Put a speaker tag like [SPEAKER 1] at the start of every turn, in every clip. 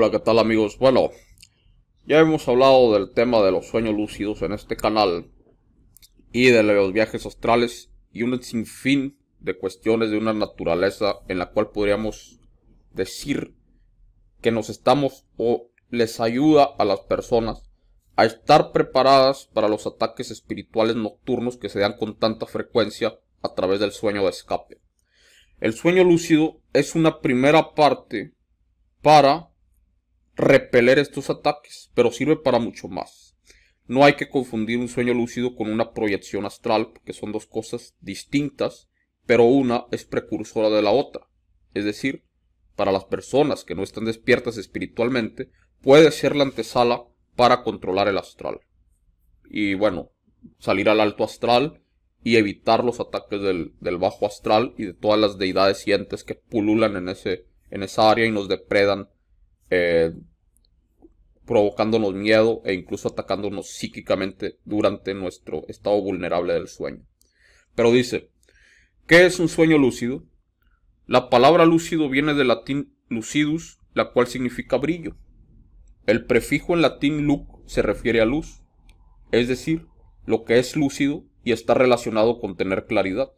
[SPEAKER 1] Hola, ¿qué tal amigos? Bueno, ya hemos hablado del tema de los sueños lúcidos en este canal y de los viajes astrales y un sinfín de cuestiones de una naturaleza en la cual podríamos decir que nos estamos o les ayuda a las personas a estar preparadas para los ataques espirituales nocturnos que se dan con tanta frecuencia a través del sueño de escape. El sueño lúcido es una primera parte para repeler estos ataques, pero sirve para mucho más. No hay que confundir un sueño lúcido con una proyección astral, porque son dos cosas distintas, pero una es precursora de la otra. Es decir, para las personas que no están despiertas espiritualmente, puede ser la antesala para controlar el astral. Y bueno, salir al alto astral y evitar los ataques del, bajo astral y de todas las deidades y entes que pululan en, ese, en esa área y nos depredan eh, provocándonos miedo e incluso atacándonos psíquicamente durante nuestro estado vulnerable del sueño. Pero dice, ¿qué es un sueño lúcido? La palabra lúcido viene del latín lucidus, la cual significa brillo. El prefijo en latín luc se refiere a luz, es decir, lo que es lúcido y está relacionado con tener claridad.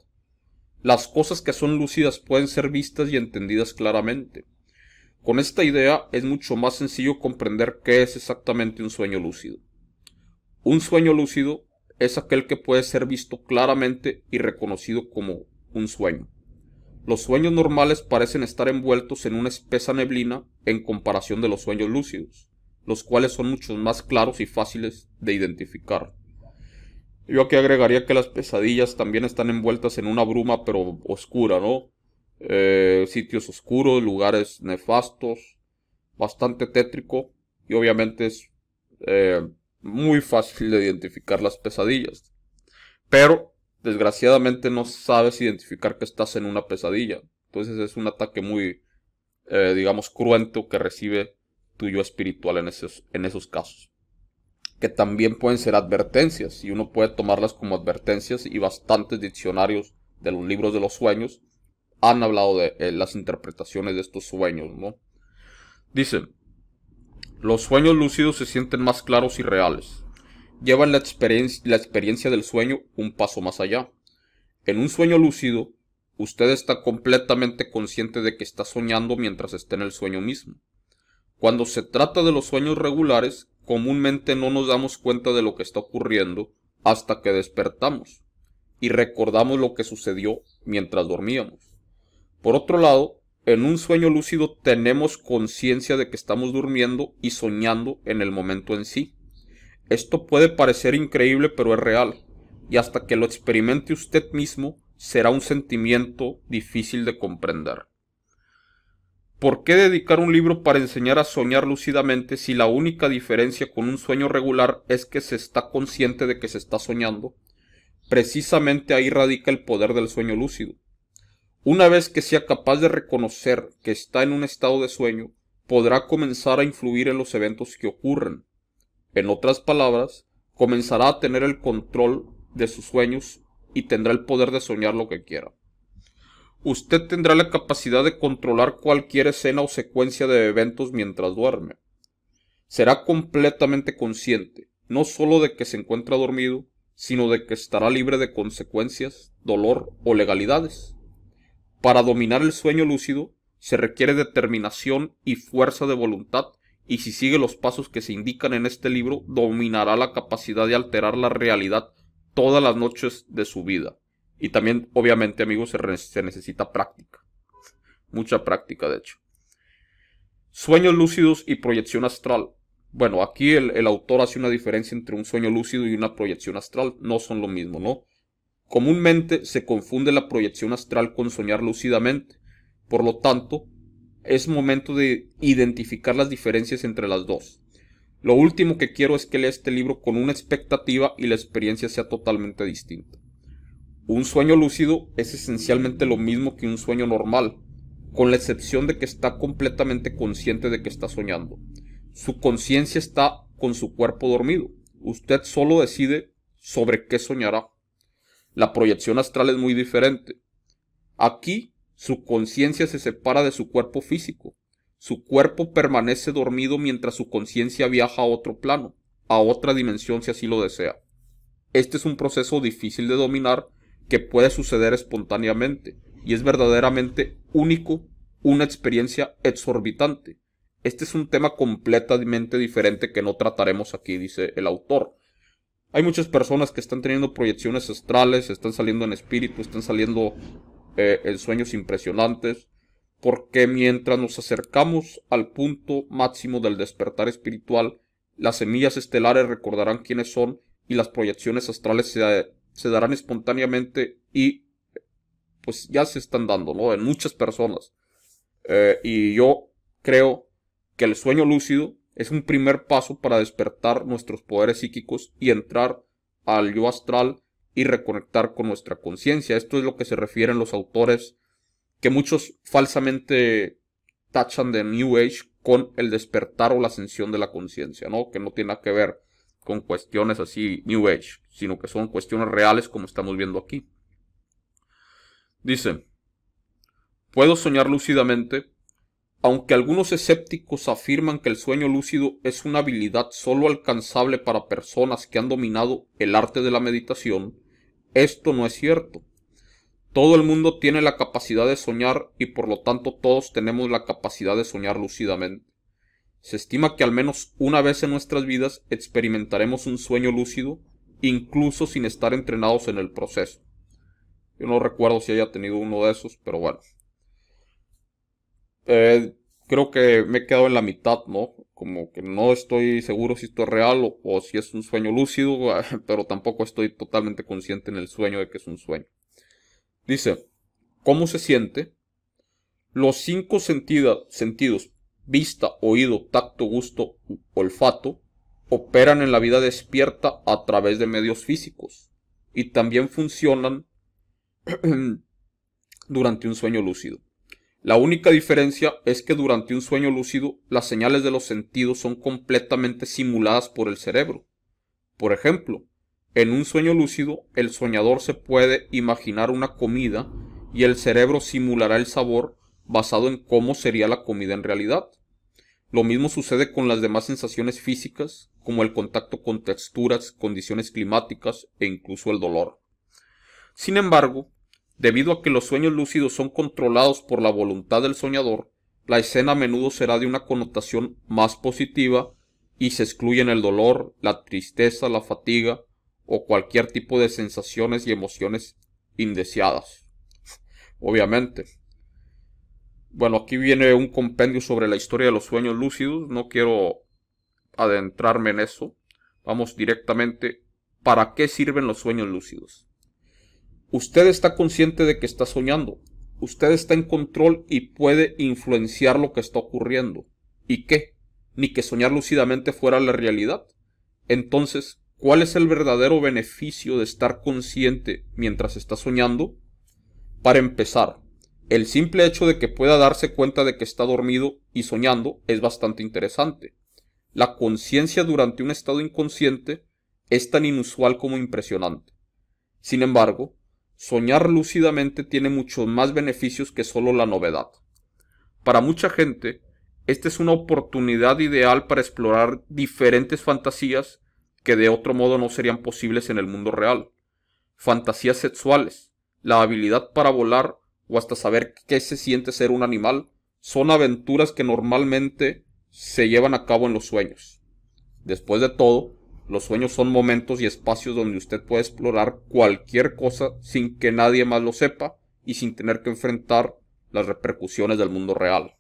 [SPEAKER 1] Las cosas que son lúcidas pueden ser vistas y entendidas claramente. Con esta idea es mucho más sencillo comprender qué es exactamente un sueño lúcido. Un sueño lúcido es aquel que puede ser visto claramente y reconocido como un sueño. Los sueños normales parecen estar envueltos en una espesa neblina en comparación de los sueños lúcidos, los cuales son mucho más claros y fáciles de identificar. Yo aquí agregaría que las pesadillas también están envueltas en una bruma pero oscura, ¿no? Eh, sitios oscuros, lugares nefastos, bastante tétrico y obviamente es eh, muy fácil de identificar las pesadillas. Pero desgraciadamente no sabes identificar que estás en una pesadilla. Entonces es un ataque muy, eh, digamos, cruento que recibe tu yo espiritual en esos, en esos casos. Que también pueden ser advertencias y uno puede tomarlas como advertencias y bastantes diccionarios de los libros de los sueños han hablado de eh, las interpretaciones de estos sueños, ¿no? Dicen, los sueños lúcidos se sienten más claros y reales. Llevan la, la experiencia del sueño un paso más allá. En un sueño lúcido, usted está completamente consciente de que está soñando mientras está en el sueño mismo. Cuando se trata de los sueños regulares, comúnmente no nos damos cuenta de lo que está ocurriendo hasta que despertamos y recordamos lo que sucedió mientras dormíamos. Por otro lado, en un sueño lúcido tenemos conciencia de que estamos durmiendo y soñando en el momento en sí. Esto puede parecer increíble pero es real, y hasta que lo experimente usted mismo será un sentimiento difícil de comprender. ¿Por qué dedicar un libro para enseñar a soñar lúcidamente si la única diferencia con un sueño regular es que se está consciente de que se está soñando? Precisamente ahí radica el poder del sueño lúcido. Una vez que sea capaz de reconocer que está en un estado de sueño, podrá comenzar a influir en los eventos que ocurren. En otras palabras, comenzará a tener el control de sus sueños y tendrá el poder de soñar lo que quiera. Usted tendrá la capacidad de controlar cualquier escena o secuencia de eventos mientras duerme. Será completamente consciente, no solo de que se encuentra dormido, sino de que estará libre de consecuencias, dolor o legalidades. Para dominar el sueño lúcido se requiere determinación y fuerza de voluntad y si sigue los pasos que se indican en este libro dominará la capacidad de alterar la realidad todas las noches de su vida. Y también, obviamente, amigos, se, necesita práctica. Mucha práctica, de hecho. Sueños lúcidos y proyección astral. Bueno, aquí el, el, autor hace una diferencia entre un sueño lúcido y una proyección astral. No son lo mismo, ¿no? Comúnmente se confunde la proyección astral con soñar lúcidamente, por lo tanto, es momento de identificar las diferencias entre las dos. Lo último que quiero es que lea este libro con una expectativa y la experiencia sea totalmente distinta. Un sueño lúcido es esencialmente lo mismo que un sueño normal, con la excepción de que está completamente consciente de que está soñando. Su conciencia está con su cuerpo dormido. Usted solo decide sobre qué soñará. La proyección astral es muy diferente. Aquí su conciencia se separa de su cuerpo físico. Su cuerpo permanece dormido mientras su conciencia viaja a otro plano, a otra dimensión si así lo desea. Este es un proceso difícil de dominar que puede suceder espontáneamente y es verdaderamente único, una experiencia exorbitante. Este es un tema completamente diferente que no trataremos aquí, dice el autor, hay muchas personas que están teniendo proyecciones astrales, están saliendo en espíritu, están saliendo eh, en sueños impresionantes, porque mientras nos acercamos al punto máximo del despertar espiritual, las semillas estelares recordarán quiénes son y las proyecciones astrales se, darán espontáneamente y pues ya se están dando, ¿no? En muchas personas. Eh, y yo creo que el sueño lúcido es un primer paso para despertar nuestros poderes psíquicos y entrar al yo astral y reconectar con nuestra conciencia. Esto es lo que se refieren los autores que muchos falsamente tachan de New Age con el despertar o la ascensión de la conciencia, ¿no? Que no tiene nada que ver con cuestiones así New Age, sino que son cuestiones reales como estamos viendo aquí. Dice, puedo soñar lúcidamente, aunque algunos escépticos afirman que el sueño lúcido es una habilidad sólo alcanzable para personas que han dominado el arte de la meditación, esto no es cierto. Todo el mundo tiene la capacidad de soñar y por lo tanto todos tenemos la capacidad de soñar lúcidamente. Se estima que al menos una vez en nuestras vidas experimentaremos un sueño lúcido, incluso sin estar entrenados en el proceso. Yo no recuerdo si haya tenido uno de esos, pero bueno, eh, creo que me he quedado en la mitad, ¿no? Como que no estoy seguro si esto es real o, si es un sueño lúcido, pero tampoco estoy totalmente consciente en el sueño de que es un sueño. Dice, ¿cómo se siente? Los cinco sentidos, vista, oído, tacto, gusto, olfato, operan en la vida despierta a través de medios físicos y también funcionan durante un sueño lúcido. La única diferencia es que durante un sueño lúcido las señales de los sentidos son completamente simuladas por el cerebro. Por ejemplo, en un sueño lúcido el soñador se puede imaginar una comida y el cerebro simulará el sabor basado en cómo sería la comida en realidad. Lo mismo sucede con las demás sensaciones físicas, como el contacto con texturas, condiciones climáticas e incluso el dolor. Sin embargo, Debido a que los sueños lúcidos son controlados por la voluntad del soñador, la escena a menudo será de una connotación más positiva y se excluyen el dolor, la tristeza, la fatiga o cualquier tipo de sensaciones y emociones indeseadas. Obviamente. Bueno, aquí viene un compendio sobre la historia de los sueños lúcidos. No quiero adentrarme en eso. Vamos directamente. ¿Para qué sirven los sueños lúcidos? Usted está consciente de que está soñando. Usted está en control y puede influenciar lo que está ocurriendo. ¿Y qué? Ni que soñar lúcidamente fuera la realidad. Entonces, ¿cuál es el verdadero beneficio de estar consciente mientras está soñando? Para empezar, el simple hecho de que pueda darse cuenta de que está dormido y soñando es bastante interesante. La conciencia durante un estado inconsciente es tan inusual como impresionante. Sin embargo, soñar lúcidamente tiene muchos más beneficios que solo la novedad. Para mucha gente, esta es una oportunidad ideal para explorar diferentes fantasías que de otro modo no serían posibles en el mundo real. Fantasías sexuales, la habilidad para volar o hasta saber qué se siente ser un animal, son aventuras que normalmente se llevan a cabo en los sueños. Después de todo, los sueños son momentos y espacios donde usted puede explorar cualquier cosa sin que nadie más lo sepa y sin tener que enfrentar las repercusiones del mundo real.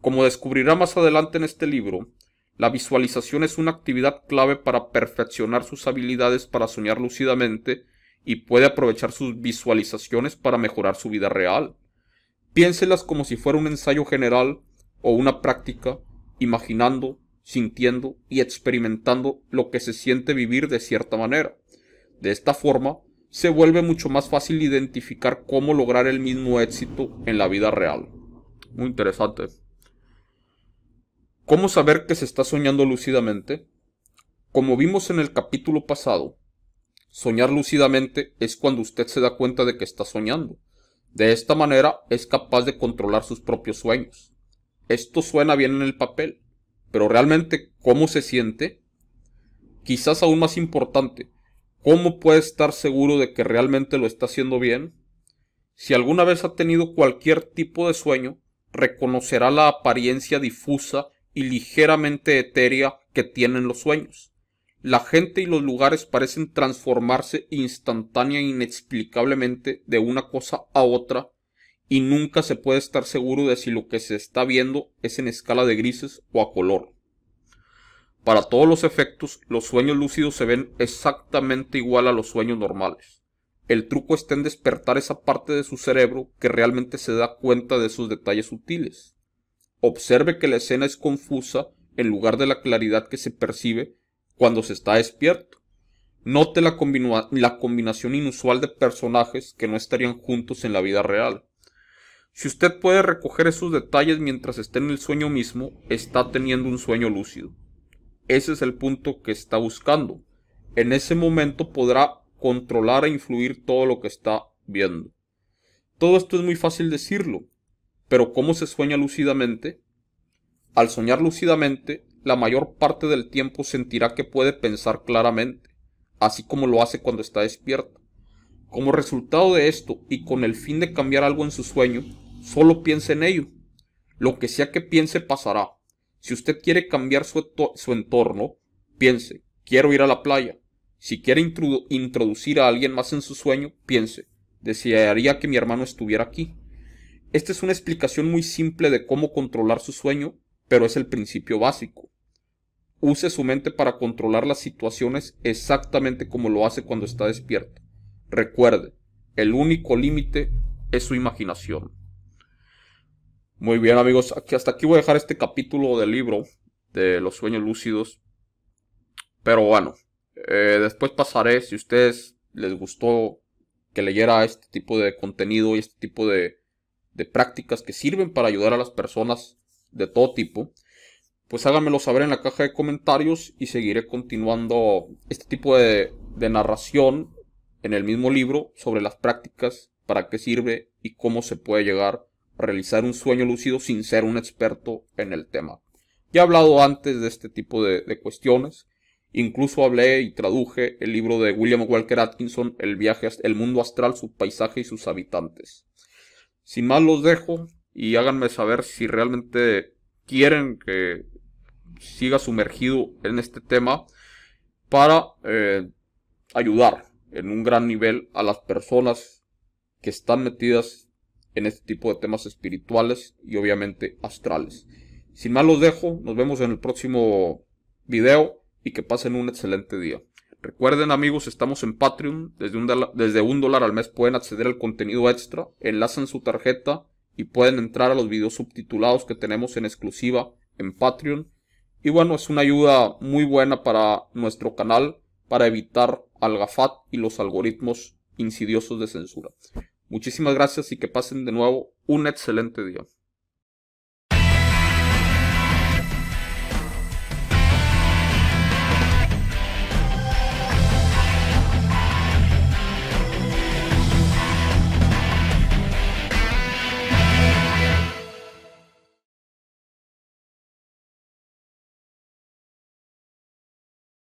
[SPEAKER 1] Como descubrirá más adelante en este libro, la visualización es una actividad clave para perfeccionar sus habilidades para soñar lúcidamente y puede aprovechar sus visualizaciones para mejorar su vida real. Piénselas como si fuera un ensayo general o una práctica, imaginando sintiendo y experimentando lo que se siente vivir de cierta manera. De esta forma, se vuelve mucho más fácil identificar cómo lograr el mismo éxito en la vida real. Muy interesante. ¿Cómo saber que se está soñando lúcidamente? Como vimos en el capítulo pasado, soñar lúcidamente es cuando usted se da cuenta de que está soñando. De esta manera es capaz de controlar sus propios sueños. Esto suena bien en el papel, pero realmente cómo se siente, quizás aún más importante, cómo puede estar seguro de que realmente lo está haciendo bien. Si alguna vez ha tenido cualquier tipo de sueño, reconocerá la apariencia difusa y ligeramente etérea que tienen los sueños. La gente y los lugares parecen transformarse instantánea e inexplicablemente de una cosa a otra y nunca se puede estar seguro de si lo que se está viendo es en escala de grises o a color. Para todos los efectos, los sueños lúcidos se ven exactamente igual a los sueños normales. El truco está en despertar esa parte de su cerebro que realmente se da cuenta de esos detalles sutiles. Observe que la escena es confusa en lugar de la claridad que se percibe cuando se está despierto. Note la, la combinación inusual de personajes que no estarían juntos en la vida real. Si usted puede recoger esos detalles mientras esté en el sueño mismo, está teniendo un sueño lúcido. Ese es el punto que está buscando. En ese momento podrá controlar e influir todo lo que está viendo. Todo esto es muy fácil decirlo, pero ¿cómo se sueña lúcidamente? Al soñar lúcidamente, la mayor parte del tiempo sentirá que puede pensar claramente, así como lo hace cuando está despierto. Como resultado de esto y con el fin de cambiar algo en su sueño, Solo piense en ello. Lo que sea que piense pasará. Si usted quiere cambiar su, entorno, piense, quiero ir a la playa. Si quiere introducir a alguien más en su sueño, piense, desearía que mi hermano estuviera aquí. Esta es una explicación muy simple de cómo controlar su sueño, pero es el principio básico. Use su mente para controlar las situaciones exactamente como lo hace cuando está despierto. Recuerde, el único límite es su imaginación. Muy bien amigos, aquí, hasta aquí voy a dejar este capítulo del libro de los sueños lúcidos. Pero bueno, eh, después pasaré, si a ustedes les gustó que leyera este tipo de contenido y este tipo de, prácticas que sirven para ayudar a las personas de todo tipo, pues háganmelo saber en la caja de comentarios y seguiré continuando este tipo de, de narración en el mismo libro sobre las prácticas, para qué sirve y cómo se puede llegar realizar un sueño lúcido sin ser un experto en el tema. Ya he hablado antes de este tipo de, cuestiones. Incluso hablé y traduje el libro de William Walker Atkinson, El viaje, el mundo astral, su paisaje y sus habitantes. Sin más los dejo y háganme saber si realmente quieren que siga sumergido en este tema para eh, ayudar en un gran nivel a las personas que están metidas en este tipo de temas espirituales y obviamente astrales. Sin más los dejo, nos vemos en el próximo video y que pasen un excelente día. Recuerden amigos, estamos en Patreon, desde un, dólar, desde dólar al mes pueden acceder al contenido extra, enlazan su tarjeta y pueden entrar a los videos subtitulados que tenemos en exclusiva en Patreon. Y bueno, es una ayuda muy buena para nuestro canal para evitar al GAFAT y los algoritmos insidiosos de censura. Muchísimas gracias y que pasen de nuevo un excelente día.